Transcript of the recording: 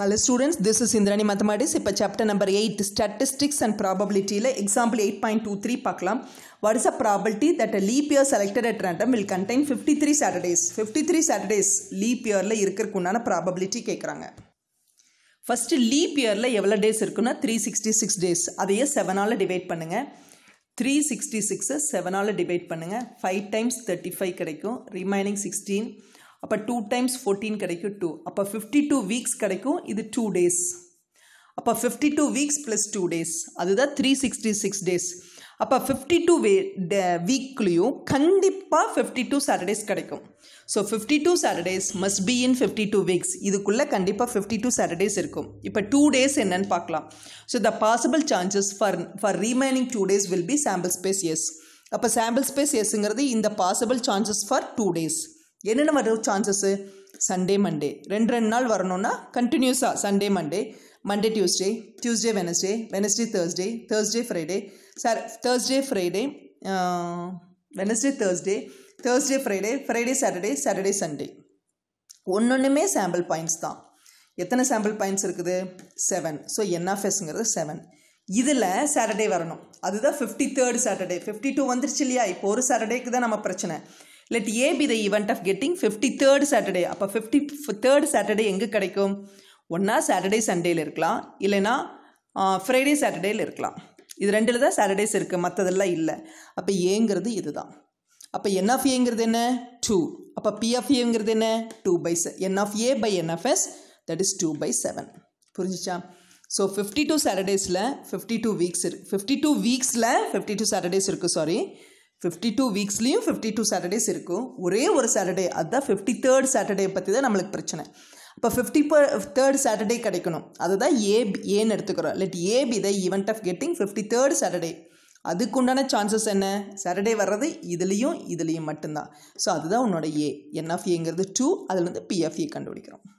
hello students this is Indrani mathematics இப்போ chapter number eight statistics and ப்ராபபிலிட்டியில் example eight point two three பார்க்கலாம் what is a probability that a leap year selected at random will contain fifty three Saturdays fifty three Saturdays leap இயரில் உண்டான probability கேட்குறாங்க first leaf இயரில் எவ்வளோ days இருக்குன்னா three sixty six days அதையே செவனால் divide பண்ணுங்கள் த்ரீ சிக்ஸ்டி சிக்ஸை செவனால் டிவைட் பண்ணுங்கள் ஃபைவ் டைம்ஸ் தேர்ட்டி ஃபைவ் கிடைக்கும் ரிமைனிங் சிக்ஸ்டீன் அப்போ டூ டைம்ஸ் ஃபோர்டீன் கிடைக்கும் டூ அப்போ ஃபிஃப்டி டூ வீக்ஸ் கிடைக்கும் இது டூ டேஸ் அப்போ fifty two weeks plus two days அதுதான் த்ரீ சிக்ஸ்டி சிக்ஸ் டேஸ் அப்போ ஃபிஃப்டி டூ வே வீக்லேயும் கண்டிப்பாக ஃபிஃப்டி டூ சாட்டர்டேஸ் கிடைக்கும் so fifty two Saturdays must be in fifty two weeks இதுக்குள்ளே கண்டிப்பாக ஃபிஃப்டி டூ சாட்டர்டேஸ் இருக்கும் இப்போ டூ டேஸ் என்னன்னு பார்க்கலாம் so the possible chances for for remaining two days will be sample space S அப்போ sample space எஸ்ங்கிறது இந்த possible chances for two days என்னென்ன வர சான்சஸ்ஸு சண்டே மண்டே ரெண்டு ரெண்டு நாள் வரணும்னா கண்டினியூஸாக Sunday Monday Monday Tuesday Tuesday Wednesday Wednesday Thursday Thursday Friday sir Thursday Friday Wednesday Thursday Thursday Friday Friday Saturday Saturday Sunday ஒன்று ஒன்றுமே சாம்பிள் பாயிண்ட்ஸ் தான் எத்தனை சாம்பிள் பாயிண்ட்ஸ் இருக்குது செவன் ஸோ என்எஃப்எஸ்ங்கிறது செவன் இதில் சாட்டர்டே வரணும் அதுதான் fifty third Saturday fifty two வந்துருச்சு இல்லையா இப்போ ஒரு சாட்டர்டேக்கு தான் நம்ம பிரச்சனை let A be the event of getting fifty third Saturday அப்போ ஃபிஃப்டி தேர்ட் சாட்டர்டே எங்கே கிடைக்கும் ஒன்றா சாட்டர்டே சண்டேயில் இருக்கலாம் இல்லைனா ஃப்ரைடே சாட்டர்டேயில் இருக்கலாம் இது ரெண்டில் தான் சாட்டர்டேஸ் இருக்குது மற்றதெல்லாம் இல்லை அப்போ ஏங்கிறது இதுதான் அப்போ என் ஆஃப் ஏங்கிறது என்ன டூ அப்போ பி ஆஃப் ஏங்கிறது என்ன டூ பை செ n of A by n of S that is two by seven புரிஞ்சிச்சா ஸோ ஃபிஃப்டி டூ சாட்டர்டேஸில் ஃபிஃப்டி டூ வீக்ஸ் இருக்கு ஃபிஃப்டி டூ வீக்ஸில் ஃபிஃப்டி டூ சாட்டர்டேஸ் இருக்குது சாரி ஃபிஃப்டி டூ வீக்ஸ்லேயும் ஃபிஃப்டி டூ சாட்டர்டேஸ் இருக்கும் ஒரே ஒரு சாட்டர்டே அதுதான் ஃபிஃப்டி தேர்ட் சாட்டர்டே பற்றி தான் நம்மளுக்கு பிரச்சனை இப்போ ஃபிஃப்டி ப தேர்ட் சாட்டர்டே கிடைக்கணும் அதுதான் ஏபி ஏன்னு எடுத்துக்கிறோம் let A be the event of getting fifty third Saturday அதுக்குண்டான சான்சஸ் என்ன சாட்டர்டே வர்றது இதுலேயும் இதுலேயும் மட்டும்தான் ஸோ அதுதான் உன்னோட ஏ என்எஃப்ஏங்கிறது டூ அதில் வந்து பிஎஃப்ஏ கண்டுபிடிக்கிறோம்